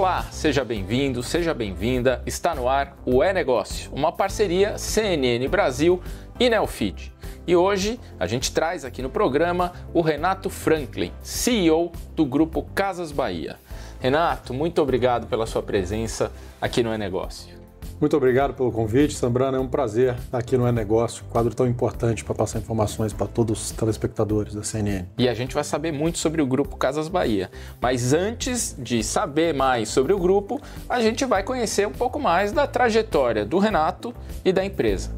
Olá, seja bem-vindo, seja bem-vinda. Está no ar o É Negócio, uma parceria CNN Brasil e Neofit. E hoje a gente traz aqui no programa o Renato Franklin, CEO do grupo Casas Bahia. Renato, muito obrigado pela sua presença aqui no É Negócio. Muito obrigado pelo convite, Sambrano É um prazer estar aqui no É Negócio, um quadro tão importante para passar informações para todos os telespectadores da CNN. E a gente vai saber muito sobre o grupo Casas Bahia. Mas antes de saber mais sobre o grupo, a gente vai conhecer um pouco mais da trajetória do Renato e da empresa.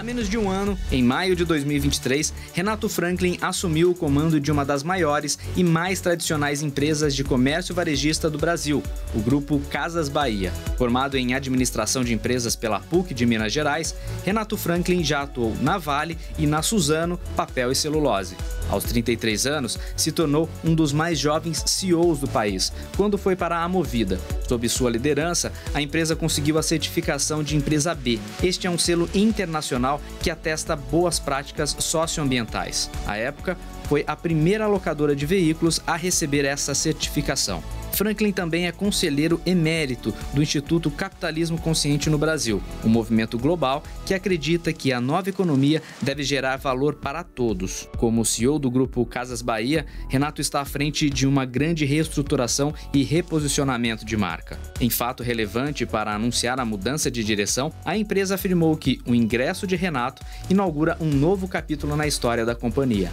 Há menos de um ano, em maio de 2023, Renato Franklin assumiu o comando de uma das maiores e mais tradicionais empresas de comércio varejista do Brasil, o grupo Casas Bahia. Formado em administração de empresas pela PUC de Minas Gerais, Renato Franklin já atuou na Vale e na Suzano Papel e Celulose. Aos 33 anos, se tornou um dos mais jovens CEOs do país, quando foi para a Movida. Sob sua liderança, a empresa conseguiu a certificação de empresa B. Este é um selo internacional internacional que atesta boas práticas socioambientais. A época, foi a primeira locadora de veículos a receber essa certificação. Franklin também é conselheiro emérito do Instituto Capitalismo Consciente no Brasil, um movimento global que acredita que a nova economia deve gerar valor para todos. Como CEO do grupo Casas Bahia, Renato está à frente de uma grande reestruturação e reposicionamento de marca. Em fato relevante para anunciar a mudança de direção, a empresa afirmou que o ingresso de Renato inaugura um novo capítulo na história da companhia.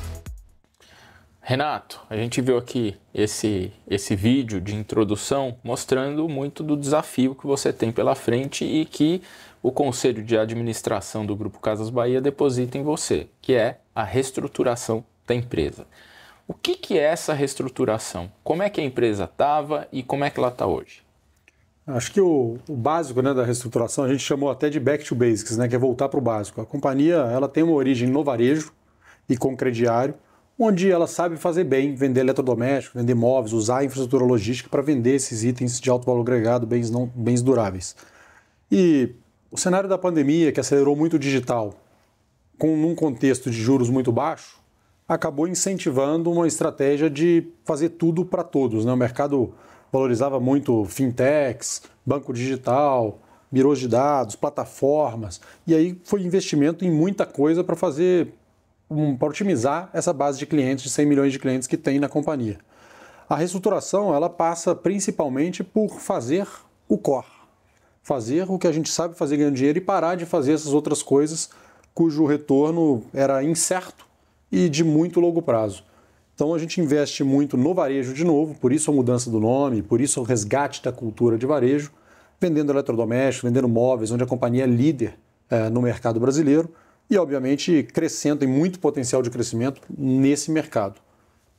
Renato, a gente viu aqui esse, esse vídeo de introdução mostrando muito do desafio que você tem pela frente e que o Conselho de Administração do Grupo Casas Bahia deposita em você, que é a reestruturação da empresa. O que, que é essa reestruturação? Como é que a empresa estava e como é que ela está hoje? Acho que o, o básico né, da reestruturação a gente chamou até de back to basics, né, que é voltar para o básico. A companhia ela tem uma origem no varejo e com crediário onde ela sabe fazer bem, vender eletrodomésticos, vender móveis, usar a infraestrutura logística para vender esses itens de alto valor agregado, bens, não, bens duráveis. E o cenário da pandemia, que acelerou muito o digital, com num contexto de juros muito baixo, acabou incentivando uma estratégia de fazer tudo para todos. Né? O mercado valorizava muito fintechs, banco digital, birôs de dados, plataformas, e aí foi investimento em muita coisa para fazer para otimizar essa base de clientes, de 100 milhões de clientes que tem na companhia. A reestruturação ela passa principalmente por fazer o core, fazer o que a gente sabe fazer ganhando dinheiro e parar de fazer essas outras coisas cujo retorno era incerto e de muito longo prazo. Então a gente investe muito no varejo de novo, por isso a mudança do nome, por isso o resgate da cultura de varejo, vendendo eletrodomésticos, vendendo móveis, onde a companhia é líder é, no mercado brasileiro e, obviamente, crescendo, tem muito potencial de crescimento nesse mercado.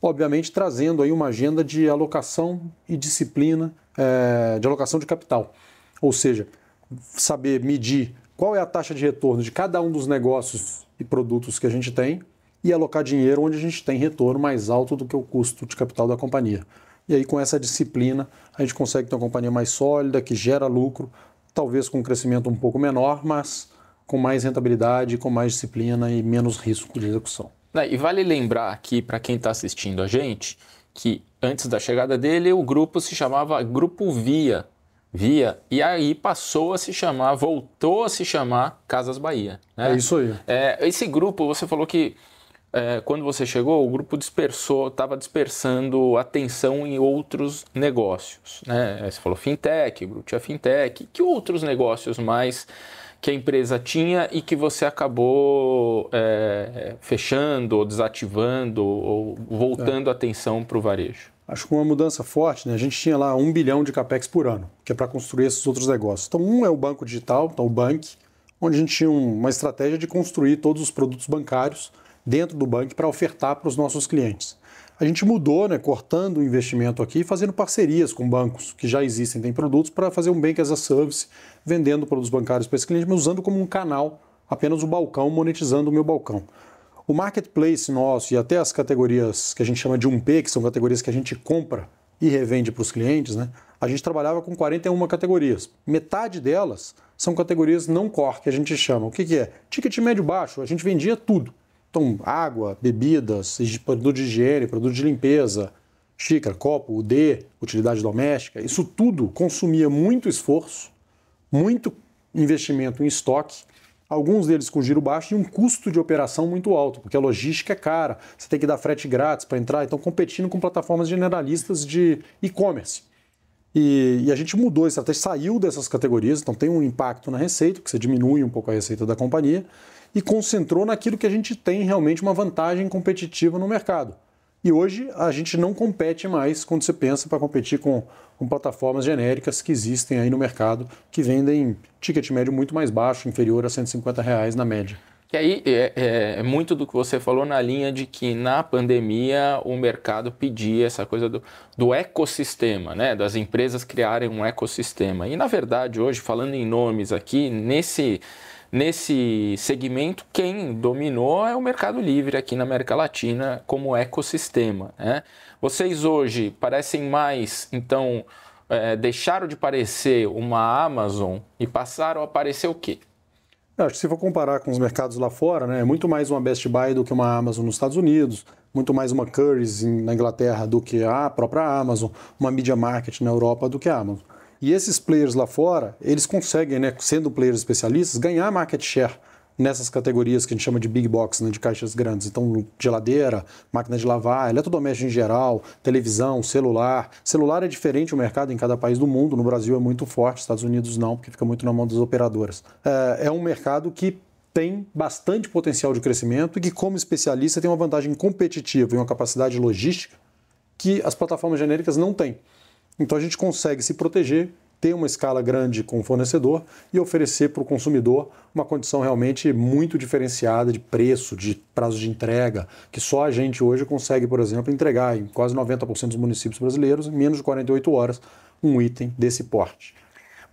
Obviamente, trazendo aí uma agenda de alocação e disciplina, é, de alocação de capital. Ou seja, saber medir qual é a taxa de retorno de cada um dos negócios e produtos que a gente tem e alocar dinheiro onde a gente tem retorno mais alto do que o custo de capital da companhia. E aí, com essa disciplina, a gente consegue ter uma companhia mais sólida, que gera lucro, talvez com um crescimento um pouco menor, mas com mais rentabilidade, com mais disciplina e menos risco de execução. É, e vale lembrar aqui para quem está assistindo a gente que antes da chegada dele o grupo se chamava Grupo Via, Via e aí passou a se chamar, voltou a se chamar Casas Bahia. Né? É isso aí. É, esse grupo você falou que é, quando você chegou, o grupo dispersou, estava dispersando atenção em outros negócios. Né? Você falou fintech, o grupo tinha fintech. Que outros negócios mais que a empresa tinha e que você acabou é, fechando ou desativando ou voltando é. atenção para o varejo? Acho que uma mudança forte, né? A gente tinha lá um bilhão de capex por ano, que é para construir esses outros negócios. Então, um é o banco digital, então o bank, onde a gente tinha uma estratégia de construir todos os produtos bancários dentro do banco para ofertar para os nossos clientes. A gente mudou, né, cortando o investimento aqui, fazendo parcerias com bancos que já existem, têm produtos, para fazer um Bank as a Service, vendendo produtos bancários para esse cliente, mas usando como um canal, apenas o balcão, monetizando o meu balcão. O marketplace nosso e até as categorias que a gente chama de 1P, que são categorias que a gente compra e revende para os clientes, né? A gente trabalhava com 41 categorias. Metade delas são categorias não core, que a gente chama. O que, que é? Ticket médio baixo, a gente vendia tudo. Então, água, bebidas, produto de higiene, produto de limpeza, xícara, copo, UD, utilidade doméstica, isso tudo consumia muito esforço, muito investimento em estoque, alguns deles com giro baixo e um custo de operação muito alto, porque a logística é cara, você tem que dar frete grátis para entrar, então competindo com plataformas generalistas de e-commerce. E, e, a gente mudou a estratégia, saiu dessas categorias, então tem um impacto na receita, que você diminui um pouco a receita da companhia, e concentrou naquilo que a gente tem realmente uma vantagem competitiva no mercado. E hoje a gente não compete mais quando você pensa para competir com, com, plataformas genéricas que existem aí no mercado, que vendem ticket médio muito mais baixo, inferior a 150 reais na média. Que aí é, é, é, muito do que você falou na linha de que na pandemia o mercado pedia essa coisa do, do ecossistema, né? das empresas criarem um ecossistema. E na verdade, hoje, falando em nomes aqui, nesse Nesse segmento, quem dominou é o Mercado Livre aqui na América Latina como ecossistema. Né? Vocês hoje parecem mais, então, é, deixaram de parecer uma Amazon e passaram a parecer o quê? Eu acho que se for comparar com os mercados lá fora, né, é muito mais uma Best Buy do que uma Amazon nos Estados Unidos, muito mais uma Currys na Inglaterra do que a própria Amazon, uma Media Market na Europa do que a Amazon. E esses players lá fora, eles conseguem, né, sendo players especialistas, ganhar market share nessas categorias que a gente chama de big box, né, de caixas grandes. Então, geladeira, máquina de lavar, eletrodoméstico em geral, televisão, celular. Celular é diferente o mercado em cada país do mundo. No Brasil é muito forte, Estados Unidos não, porque fica muito na mão das operadoras. É, é um mercado que tem bastante potencial de crescimento e que, como especialista, tem uma vantagem competitiva e uma capacidade logística que as plataformas genéricas não têm. Então a gente consegue se proteger, ter uma escala grande com o fornecedor e oferecer para o consumidor uma condição realmente muito diferenciada de preço, de prazo de entrega, que só a gente hoje consegue, por exemplo, entregar em quase 90% dos municípios brasileiros em menos de 48 horas um item desse porte.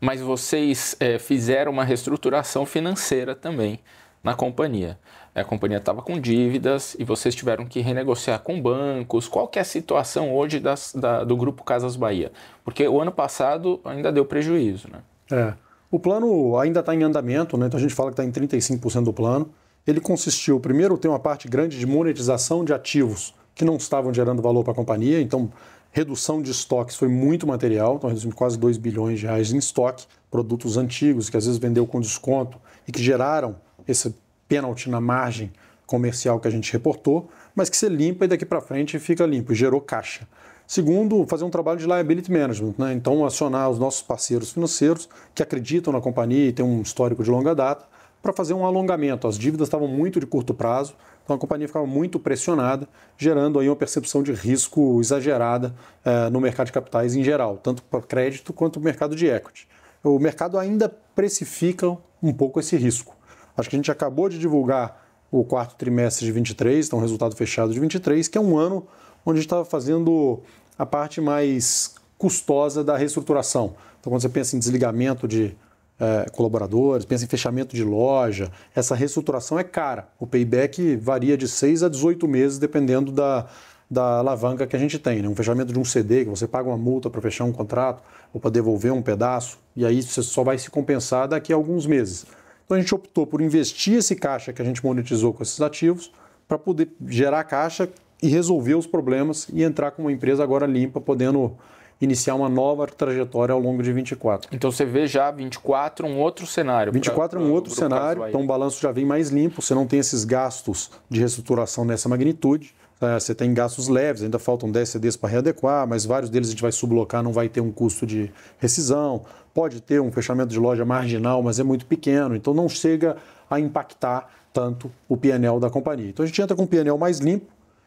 Mas vocês é, fizeram uma reestruturação financeira também na companhia a companhia estava com dívidas e vocês tiveram que renegociar com bancos. Qual que é a situação hoje das, da, do Grupo Casas Bahia? Porque o ano passado ainda deu prejuízo, né? É. O plano ainda está em andamento, né? Então a gente fala que está em 35% do plano. Ele consistiu, primeiro, tem uma parte grande de monetização de ativos que não estavam gerando valor para a companhia, então redução de estoques foi muito material, então reduzimos quase 2 bilhões de reais em estoque, produtos antigos que às vezes vendeu com desconto e que geraram esse pênalti na margem comercial que a gente reportou, mas que você limpa e daqui para frente fica limpo, gerou caixa. Segundo, fazer um trabalho de liability management, né? então acionar os nossos parceiros financeiros que acreditam na companhia e têm um histórico de longa data para fazer um alongamento. As dívidas estavam muito de curto prazo, então a companhia ficava muito pressionada, gerando aí uma percepção de risco exagerada eh, no mercado de capitais em geral, tanto para crédito quanto para o mercado de equity. O mercado ainda precifica um pouco esse risco. Acho que a gente acabou de divulgar o quarto trimestre de 23, então o resultado fechado de 23, que é um ano onde a gente estava fazendo a parte mais custosa da reestruturação. Então, quando você pensa em desligamento de é, colaboradores, pensa em fechamento de loja, essa reestruturação é cara. O payback varia de 6 a 18 meses, dependendo da, da alavanca que a gente tem. Né? Um fechamento de um CD, que você paga uma multa para fechar um contrato ou para devolver um pedaço, e aí você só vai se compensar daqui a alguns meses. Então a gente optou por investir esse caixa que a gente monetizou com esses ativos para poder gerar caixa e resolver os problemas e entrar com uma empresa agora limpa, podendo iniciar uma nova trajetória ao longo de 24. Então você vê já 24 um outro cenário. 24 pra, é um outro cenário, então o balanço já vem mais limpo, você não tem esses gastos de reestruturação nessa magnitude. Tá, você tem gastos leves, ainda faltam 10 CDs para readequar, mas vários deles a gente vai sublocar, não vai ter um custo de rescisão. Pode ter um fechamento de loja marginal, mas é muito pequeno, então não chega a impactar tanto o PNL da companhia. Então a gente entra com um PNL mais limpo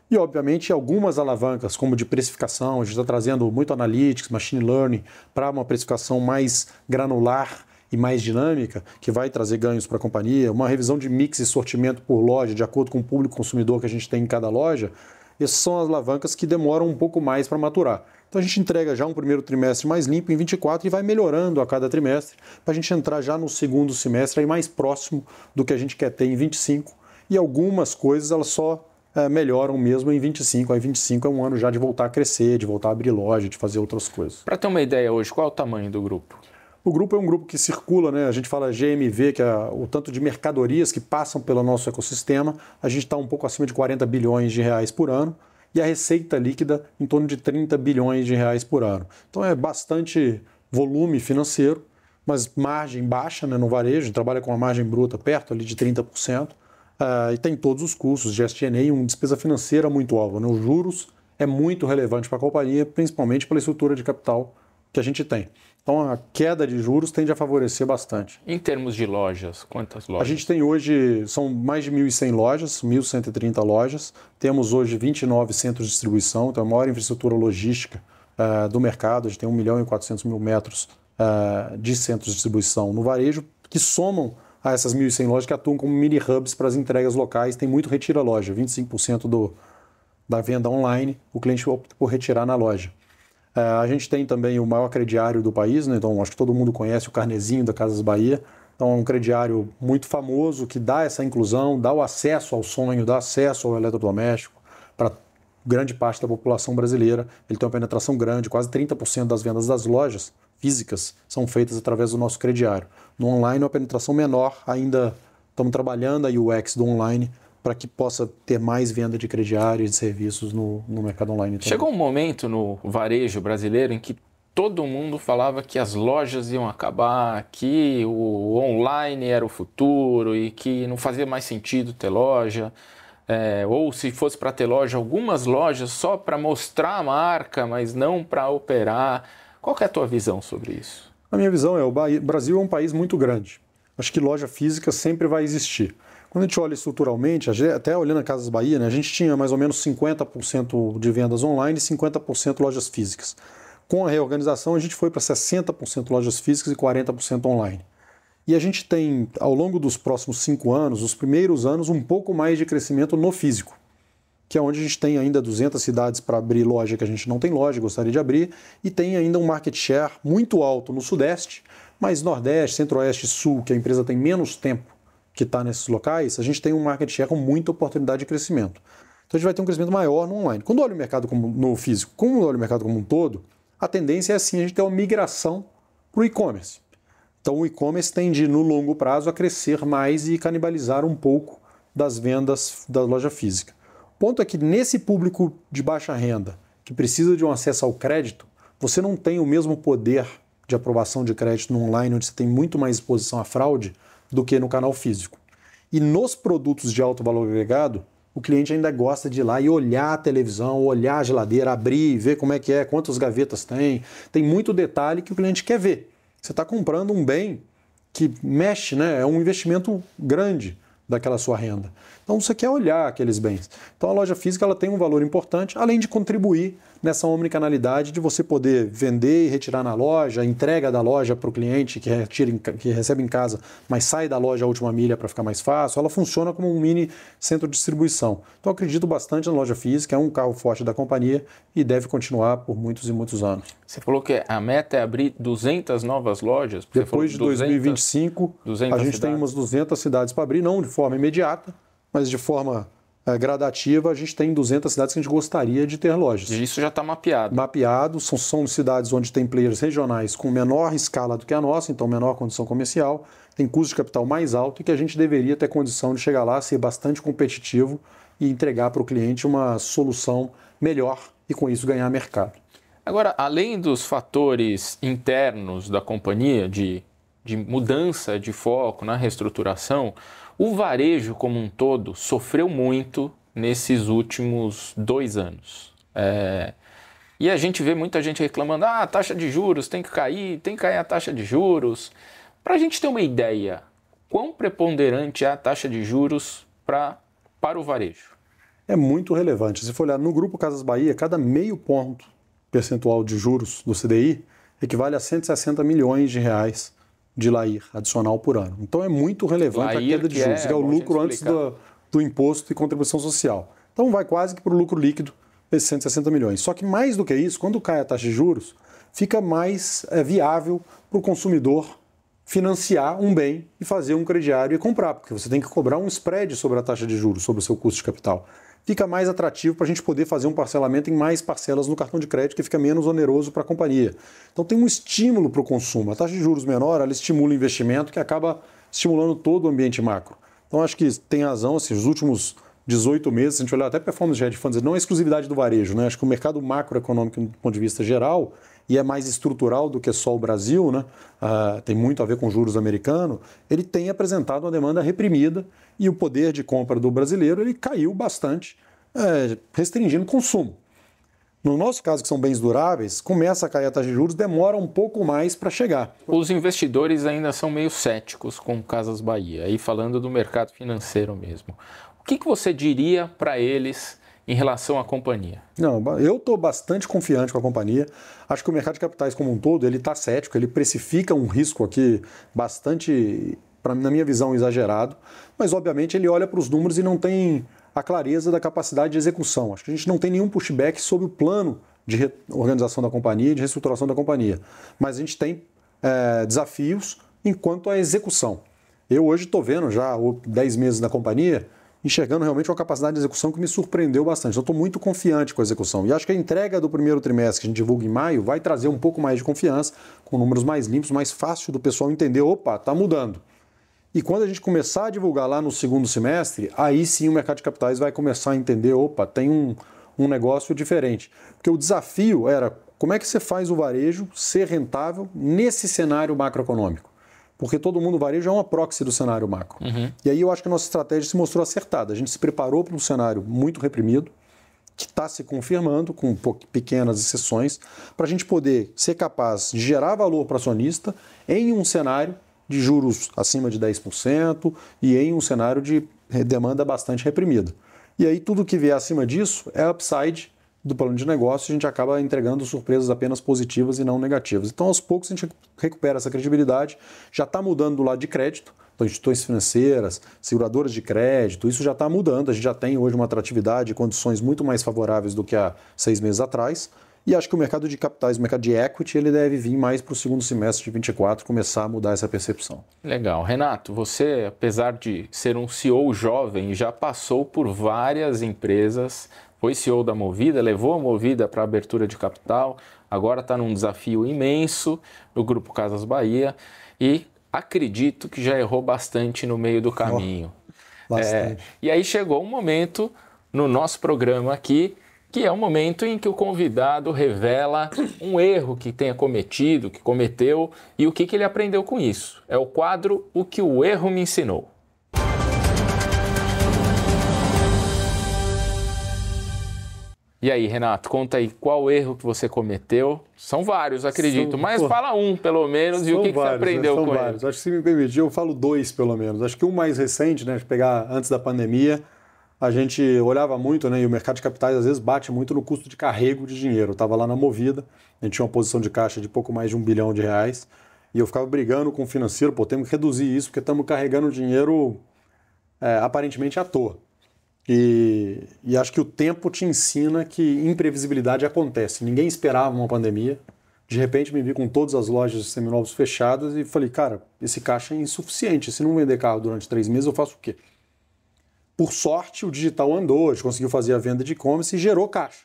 e, obviamente, algumas alavancas, como de precificação, a gente está trazendo muito analytics, machine learning, para uma precificação mais granular e mais dinâmica, que vai trazer ganhos para a companhia, uma revisão de mix e sortimento por loja, de acordo com o público consumidor que a gente tem em cada loja, essas são as alavancas que demoram um pouco mais para maturar. Então a gente entrega já um primeiro trimestre mais limpo em 24 e vai melhorando a cada trimestre para a gente entrar já no segundo semestre aí mais próximo do que a gente quer ter em 25 e algumas coisas elas só é, melhoram mesmo em 25. Aí 25 é um ano já de voltar a crescer, de voltar a abrir loja, de fazer outras coisas. Para ter uma ideia hoje, qual é o tamanho do grupo? O grupo é um grupo que circula, né? a gente fala GMV, que é o tanto de mercadorias que passam pelo nosso ecossistema. A gente está um pouco acima de 40 bilhões de reais por ano e a receita líquida em torno de 30 bilhões de reais por ano. Então é bastante volume financeiro, mas margem baixa né, no varejo, trabalha com uma margem bruta perto ali de 30%. Uh, ah, e tem todos os custos de SG&A e uma despesa financeira muito alta. Né? Os juros é muito relevante para a companhia, principalmente pela estrutura de capital que a gente tem. Então a queda de juros tende a favorecer bastante. Em termos de lojas, quantas lojas? A gente tem hoje, são mais de 1.100 lojas, 1.130 lojas. Temos hoje 29 centros de distribuição, então é a maior infraestrutura logística uh, do mercado. A gente tem 1 milhão e 400 mil metros uh, de centros de distribuição no varejo, que somam a essas 1.100 lojas que atuam como mini hubs para as entregas locais. Tem muito retira loja, 25% do, da venda online o cliente opta por retirar na loja. É, a gente tem também o maior crediário do país, né? então acho que todo mundo conhece o Carnezinho da Casas Bahia. Então é um crediário muito famoso que dá essa inclusão, dá o acesso ao sonho, dá acesso ao eletrodoméstico para grande parte da população brasileira. Ele tem uma penetração grande, quase 30% das vendas das lojas físicas são feitas através do nosso crediário. No online, é uma penetração menor, ainda estamos trabalhando a UX do online para que possa ter mais venda de crediários e de serviços no, no mercado online. Também. Chegou um momento no varejo brasileiro em que todo mundo falava que as lojas iam acabar, que o online era o futuro e que não fazia mais sentido ter loja. É, ou se fosse para ter loja, algumas lojas só para mostrar a marca, mas não para operar. Qual é a tua visão sobre isso? A minha visão é o Brasil é um país muito grande. Acho que loja física sempre vai existir. Quando a gente olha estruturalmente, até olhando a Casas Bahia, né, a gente tinha mais ou menos 50% de vendas online e 50% lojas físicas. Com a reorganização, a gente foi para 60% lojas físicas e 40% online. E a gente tem, ao longo dos próximos cinco anos, os primeiros anos, um pouco mais de crescimento no físico, que é onde a gente tem ainda 200 cidades para abrir loja que a gente não tem loja, gostaria de abrir, e tem ainda um market share muito alto no Sudeste, mas Nordeste, Centro-Oeste e Sul, que a empresa tem menos tempo que está nesses locais, a gente tem um market share com muita oportunidade de crescimento. Então a gente vai ter um crescimento maior no online. Quando olha o mercado como, no físico, quando olha o mercado como um todo, a tendência é assim, a gente ter uma migração para o e-commerce. Então o e-commerce tende, no longo prazo, a crescer mais e canibalizar um pouco das vendas da loja física. O ponto é que nesse público de baixa renda, que precisa de um acesso ao crédito, você não tem o mesmo poder de aprovação de crédito no online, onde você tem muito mais exposição à fraude, do que no canal físico. E nos produtos de alto valor agregado, o cliente ainda gosta de ir lá e olhar a televisão, olhar a geladeira, abrir, ver como é que é, quantas gavetas tem. Tem muito detalhe que o cliente quer ver. Você está comprando um bem que mexe, né? É um investimento grande daquela sua renda. Então você quer olhar aqueles bens. Então a loja física ela tem um valor importante, além de contribuir nessa omnicanalidade de você poder vender e retirar na loja, entrega da loja para o cliente que, retira em, que recebe em casa, mas sai da loja a última milha para ficar mais fácil, ela funciona como um mini centro de distribuição. Então acredito bastante na loja física, é um carro forte da companhia e deve continuar por muitos e muitos anos. Você falou que a meta é abrir 200 novas lojas? Depois de 200, 2025, 200 a gente cidades. tem umas 200 cidades para abrir, não de forma imediata, mas de forma eh, gradativa, a gente tem 200 cidades que a gente gostaria de ter lojas. E isso já está mapeado. Mapeado, são, são cidades onde tem players regionais com menor escala do que a nossa, então menor condição comercial, tem custo de capital mais alto e que a gente deveria ter condição de chegar lá, ser bastante competitivo e entregar para o cliente uma solução melhor e com isso ganhar mercado. Agora, além dos fatores internos da companhia, de, de mudança de foco na reestruturação, o varejo como um todo sofreu muito nesses últimos dois anos. É, e a gente vê muita gente reclamando: ah, a taxa de juros tem que cair, tem que cair a taxa de juros. Para a gente ter uma ideia, quão preponderante é a taxa de juros pra, para o varejo? É muito relevante. Se for olhar no Grupo Casas Bahia, cada meio ponto percentual de juros do CDI equivale a 160 milhões de reais de LAIR adicional por ano. Então é muito relevante Lair, a queda de juros, que é, que é o lucro antes do, do, imposto e contribuição social. Então vai quase que para o lucro líquido desses 160 milhões. Só que mais do que isso, quando cai a taxa de juros, fica mais é, viável para o consumidor financiar um bem e fazer um crediário e comprar, porque você tem que cobrar um spread sobre a taxa de juros, sobre o seu custo de capital fica mais atrativo para a gente poder fazer um parcelamento em mais parcelas no cartão de crédito, que fica menos oneroso para a companhia. Então tem um estímulo para o consumo. A taxa de juros menor, ela estimula o investimento, que acaba estimulando todo o ambiente macro. Então acho que tem razão, assim, os últimos 18 meses, se a gente olhar até performance de hedge funds, não é exclusividade do varejo, né? Acho que o mercado macroeconômico, do ponto de vista geral, e é mais estrutural do que só o Brasil, né? Uh, tem muito a ver com juros americano, ele tem apresentado uma demanda reprimida e o poder de compra do brasileiro ele caiu bastante, é, restringindo o consumo. No nosso caso, que são bens duráveis, começa a cair a taxa de juros, demora um pouco mais para chegar. Os investidores ainda são meio céticos com Casas Bahia, aí falando do mercado financeiro mesmo que, que você diria para eles em relação à companhia? Não, eu estou bastante confiante com a companhia. Acho que o mercado de capitais como um todo ele está cético, ele precifica um risco aqui bastante, pra, na minha visão, exagerado. Mas obviamente ele olha para os números e não tem a clareza da capacidade de execução. Acho que a gente não tem nenhum pushback sobre o plano de organização da companhia, de reestruturação da companhia. Mas a gente tem é, desafios enquanto à execução. Eu hoje estou vendo já 10 meses na companhia enxergando realmente uma capacidade de execução que me surpreendeu bastante. Então, eu estou muito confiante com a execução. E acho que a entrega do primeiro trimestre que a gente divulga em maio vai trazer um pouco mais de confiança, com números mais limpos, mais fácil do pessoal entender: opa, está mudando. E quando a gente começar a divulgar lá no segundo semestre, aí sim o mercado de capitais vai começar a entender: opa, tem um, um negócio diferente. Porque o desafio era como é que você faz o varejo ser rentável nesse cenário macroeconômico porque todo mundo varejo é uma proxy do cenário macro. Uhum. E aí eu acho que a nossa estratégia se mostrou acertada. A gente se preparou para um cenário muito reprimido, que está se confirmando, com pequenas exceções, para a gente poder ser capaz de gerar valor para acionista em um cenário de juros acima de 10% e em um cenário de eh, demanda bastante reprimida. E aí tudo que vier acima disso é upside do plano de negócio, a gente acaba entregando surpresas apenas positivas e não negativas. Então, aos poucos, a gente recupera essa credibilidade, já está mudando do lado de crédito, então, instituições financeiras, seguradoras de crédito, isso já está mudando, a gente já tem hoje uma atratividade e condições muito mais favoráveis do que há seis meses atrás. E acho que o mercado de capitais, o mercado de equity, ele deve vir mais para o segundo semestre de 24, começar a mudar essa percepção. Legal. Renato, você, apesar de ser um CEO jovem, já passou por várias empresas foi CEO da Movida, levou a Movida para a abertura de capital, agora está num desafio imenso no Grupo Casas Bahia e acredito que já errou bastante no meio do caminho. Oh, é, e aí chegou um momento no nosso programa aqui, que é o um momento em que o convidado revela um erro que tenha cometido, que cometeu e o que, que ele aprendeu com isso. É o quadro O que o erro me ensinou. E aí, Renato, conta aí qual erro que você cometeu. São vários, acredito, são, mas pô, fala um pelo menos e o que, vários, que você né? aprendeu né? são com vários. Ele. Acho que se me permitir, eu falo dois pelo menos. Acho que o um mais recente, né, pegar antes da pandemia, a gente olhava muito, né, e o mercado de capitais às vezes bate muito no custo de carrego de dinheiro. estava lá na Movida, a gente tinha uma posição de caixa de pouco mais de um bilhão de reais, e eu ficava brigando com o financeiro, pô, temos que reduzir isso porque estamos carregando dinheiro é, aparentemente à toa. E, e acho que o tempo te ensina que imprevisibilidade acontece. Ninguém esperava uma pandemia. De repente me vi com todas as lojas de seminovos fechadas e falei, cara, esse caixa é insuficiente. Se não vender carro durante três meses, eu faço o quê? Por sorte, o digital andou, a gente conseguiu fazer a venda de e-commerce e gerou caixa.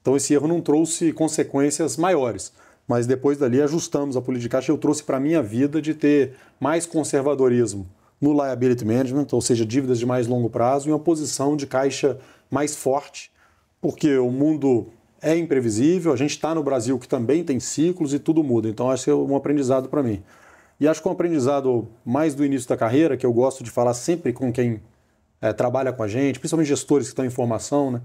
Então esse erro não trouxe consequências maiores. Mas depois dali ajustamos a política de caixa. Eu trouxe para a minha vida de ter mais conservadorismo no liability management, ou seja, dívidas de mais longo prazo, e uma posição de caixa mais forte, porque o mundo é imprevisível, a gente está no Brasil que também tem ciclos e tudo muda. Então, acho que é um aprendizado para mim. E acho que é um aprendizado mais do início da carreira, que eu gosto de falar sempre com quem é, trabalha com a gente, principalmente gestores que estão em formação, né?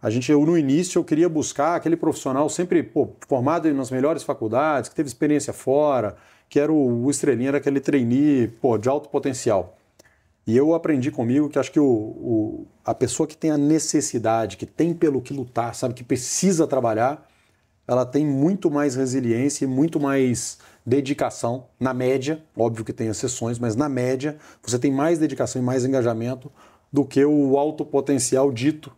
A gente, eu, no início, eu queria buscar aquele profissional sempre pô, formado nas melhores faculdades, que teve experiência fora, que era o, o Estrelinha, era aquele trainee pô, de alto potencial. E eu aprendi comigo que acho que o, o, a pessoa que tem a necessidade, que tem pelo que lutar, sabe, que precisa trabalhar, ela tem muito mais resiliência e muito mais dedicação, na média, óbvio que tem exceções, mas na média, você tem mais dedicação e mais engajamento do que o alto potencial dito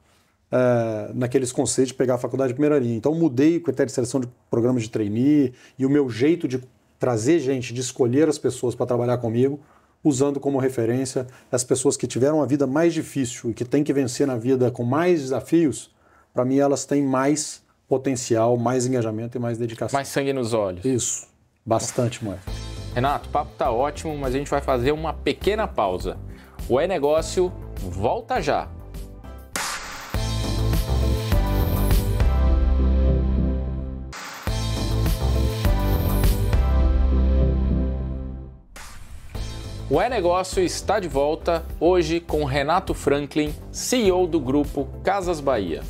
é, naqueles conceitos de pegar a faculdade de primeira linha. Então, mudei o critério de seleção de programas de trainee e o meu jeito de trazer gente, de escolher as pessoas para trabalhar comigo, usando como referência as pessoas que tiveram a vida mais difícil e que têm que vencer na vida com mais desafios, para mim elas têm mais potencial, mais engajamento e mais dedicação. Mais sangue nos olhos. Isso, bastante mais. Renato, o papo tá ótimo, mas a gente vai fazer uma pequena pausa. O é negócio volta já. O É Negócio está de volta hoje com Renato Franklin, CEO do grupo Casas Bahia.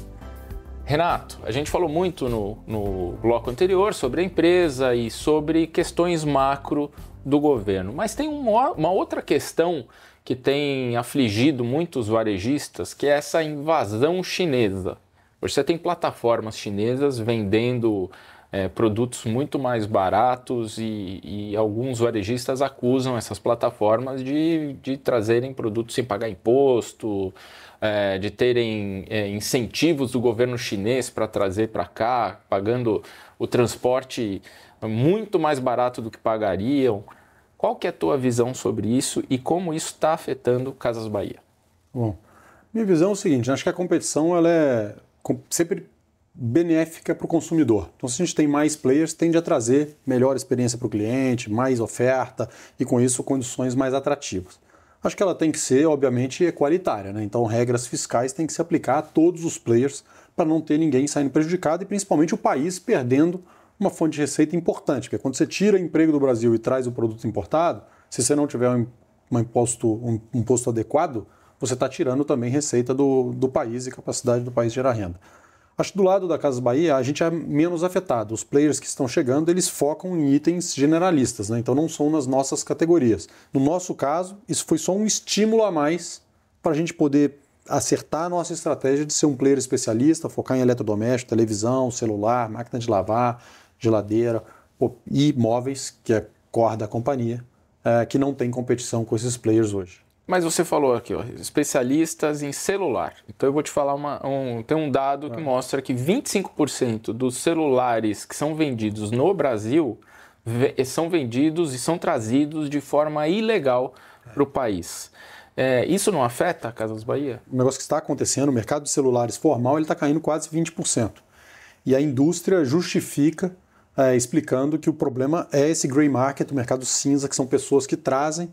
Renato, a gente falou muito no, no bloco anterior sobre a empresa e sobre questões macro do governo, mas tem uma, uma outra questão que tem afligido muitos varejistas, que é essa invasão chinesa. você tem plataformas chinesas vendendo é, produtos muito mais baratos e, e, alguns varejistas acusam essas plataformas de, de trazerem produtos sem pagar imposto, é, de terem é, incentivos do governo chinês para trazer para cá, pagando o transporte muito mais barato do que pagariam. Qual que é a tua visão sobre isso e como isso está afetando Casas Bahia? Bom, minha visão é o seguinte, acho que a competição ela é sempre benéfica para o consumidor. Então, se a gente tem mais players, tende a trazer melhor experiência para o cliente, mais oferta e, com isso, condições mais atrativas. Acho que ela tem que ser, obviamente, equalitária. Né? Então, regras fiscais têm que se aplicar a todos os players para não ter ninguém saindo prejudicado e, principalmente, o país perdendo uma fonte de receita importante. Porque quando você tira emprego do Brasil e traz o produto importado, se você não tiver um, imposto, um imposto adequado, você está tirando também receita do, do país e capacidade do país de gerar renda. Acho que do lado da Casa Bahia a gente é menos afetado. Os players que estão chegando, eles focam em itens generalistas, né? então não são nas nossas categorias. No nosso caso, isso foi só um estímulo a mais para a gente poder acertar a nossa estratégia de ser um player especialista, focar em eletrodoméstico, televisão, celular, máquina de lavar, geladeira e móveis, que é corda da companhia, eh, que não tem competição com esses players hoje. Mas você falou aqui, ó, especialistas em celular. Então eu vou te falar uma, um, tem um dado que ah. mostra que 25% dos celulares que são vendidos no Brasil eh, são vendidos e são trazidos de forma ilegal é. para o país. É, isso não afeta a Casas Bahia? O negócio que está acontecendo, o mercado de celulares formal, ele está caindo quase 20%. E a indústria justifica é, explicando que o problema é esse grey market, o mercado cinza, que são pessoas que trazem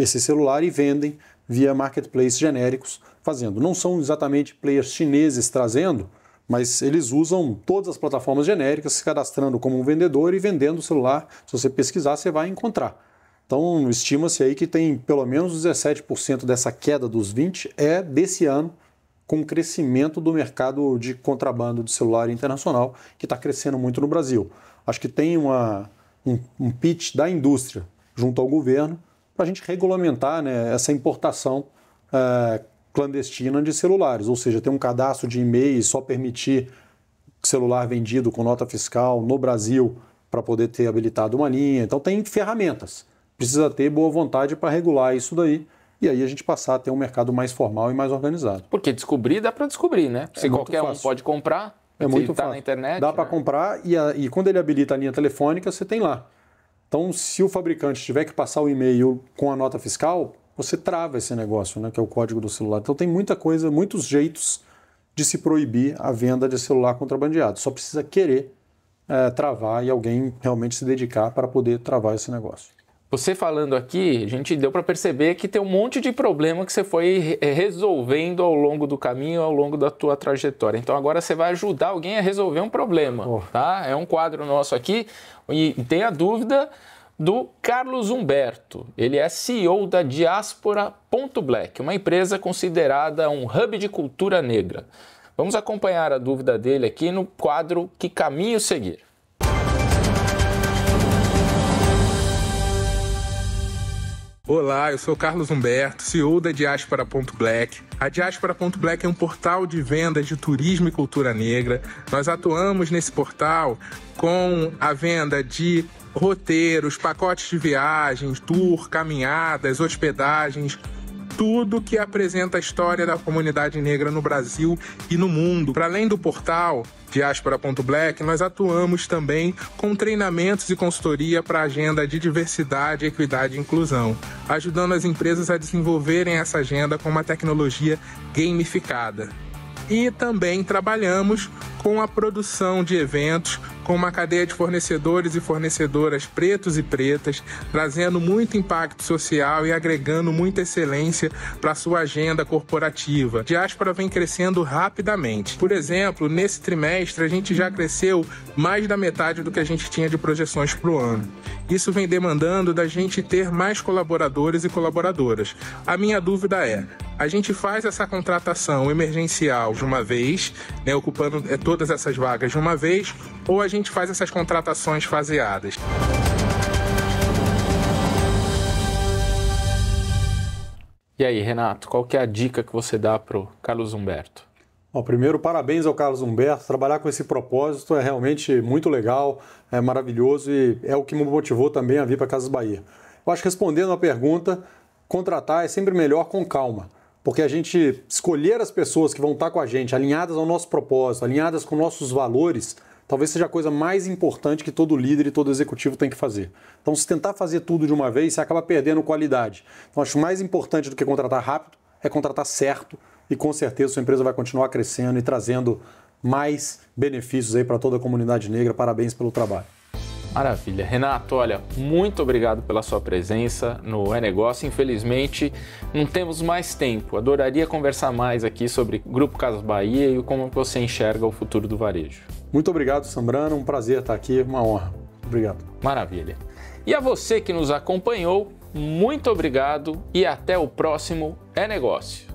esse celular e vendem via marketplace genéricos fazendo. Não são exatamente players chineses trazendo, mas eles usam todas as plataformas genéricas, se cadastrando como um vendedor e vendendo o celular. Se você pesquisar, você vai encontrar. Então, estima-se aí que tem pelo menos 17% dessa queda dos 20 é desse ano, com o crescimento do mercado de contrabando de celular internacional, que está crescendo muito no Brasil. Acho que tem uma, um, um pitch da indústria junto ao governo para a gente regulamentar né, essa importação uh, clandestina de celulares, ou seja, ter um cadastro de e-mail e só permitir celular vendido com nota fiscal no Brasil para poder ter habilitado uma linha. Então tem ferramentas. Precisa ter boa vontade para regular isso daí e aí a gente passar a ter um mercado mais formal e mais organizado. Porque descobrir dá para descobrir, né? É se é qualquer fácil. um pode comprar, é muito tá fácil. na internet. Dá né? para comprar e, a, e quando ele habilita a linha telefônica, você tem lá. Então, se o fabricante tiver que passar o e-mail com a nota fiscal, você trava esse negócio, né, que é o código do celular. Então, tem muita coisa, muitos jeitos de se proibir a venda de celular contrabandeado. Só precisa querer é, travar e alguém realmente se dedicar para poder travar esse negócio. Você falando aqui, a gente deu para perceber que tem um monte de problema que você foi eh, resolvendo ao longo do caminho, ao longo da tua trajetória. Então agora você vai ajudar alguém a resolver um problema, oh. tá? É um quadro nosso aqui e tem a dúvida do Carlos Humberto. Ele é CEO da Diaspora.black, uma empresa considerada um hub de cultura negra. Vamos acompanhar a dúvida dele aqui no quadro Que Caminho Seguir. Olá, eu sou Carlos Humberto, CEO da Diaspora.black. A Diaspora.black é um portal de vendas de turismo e cultura negra. Nós atuamos nesse portal com a venda de roteiros, pacotes de viagens, tour, caminhadas, hospedagens, tudo que apresenta a história da comunidade negra no Brasil e no mundo. Para além do portal diaspora.black, nós atuamos também com treinamentos e consultoria para a agenda de diversidade, equidade e inclusão, ajudando as empresas a desenvolverem essa agenda com uma tecnologia gamificada. E também trabalhamos com a produção de eventos com uma cadeia de fornecedores e fornecedoras pretos e pretas, trazendo muito impacto social e agregando muita excelência para sua agenda corporativa. A diáspora vem crescendo rapidamente. Por exemplo, nesse trimestre a gente já cresceu mais da metade do que a gente tinha de projeções para o ano. Isso vem demandando da gente ter mais colaboradores e colaboradoras. A minha dúvida é: a gente faz essa contratação emergencial de uma vez, né, ocupando eh, todas essas vagas de uma vez, ou a gente faz essas contratações faseadas. E aí, Renato, qual que é a dica que você dá para o Carlos Humberto? Bom, primeiro, parabéns ao Carlos Humberto. Trabalhar com esse propósito é realmente muito legal, é maravilhoso e é o que me motivou também a vir para Casas Bahia. Eu acho que respondendo a pergunta, contratar é sempre melhor com calma, porque a gente escolher as pessoas que vão estar com a gente, alinhadas ao nosso propósito, alinhadas com nossos valores, talvez seja a coisa mais importante que todo líder e todo executivo tem que fazer. Então, se tentar fazer tudo de uma vez, você acaba perdendo qualidade. Então, acho mais importante do que contratar rápido é contratar certo e com certeza sua empresa vai continuar crescendo e trazendo mais benefícios aí para toda a comunidade negra. Parabéns pelo trabalho. Maravilha. Renato, olha, muito obrigado pela sua presença no É Negócio. Infelizmente, não temos mais tempo. Adoraria conversar mais aqui sobre Grupo Casas Bahia e como você enxerga o futuro do varejo. Muito obrigado, Sambrano. Um prazer estar aqui, uma honra. Obrigado. Maravilha. E a você que nos acompanhou, muito obrigado e até o próximo É Negócio.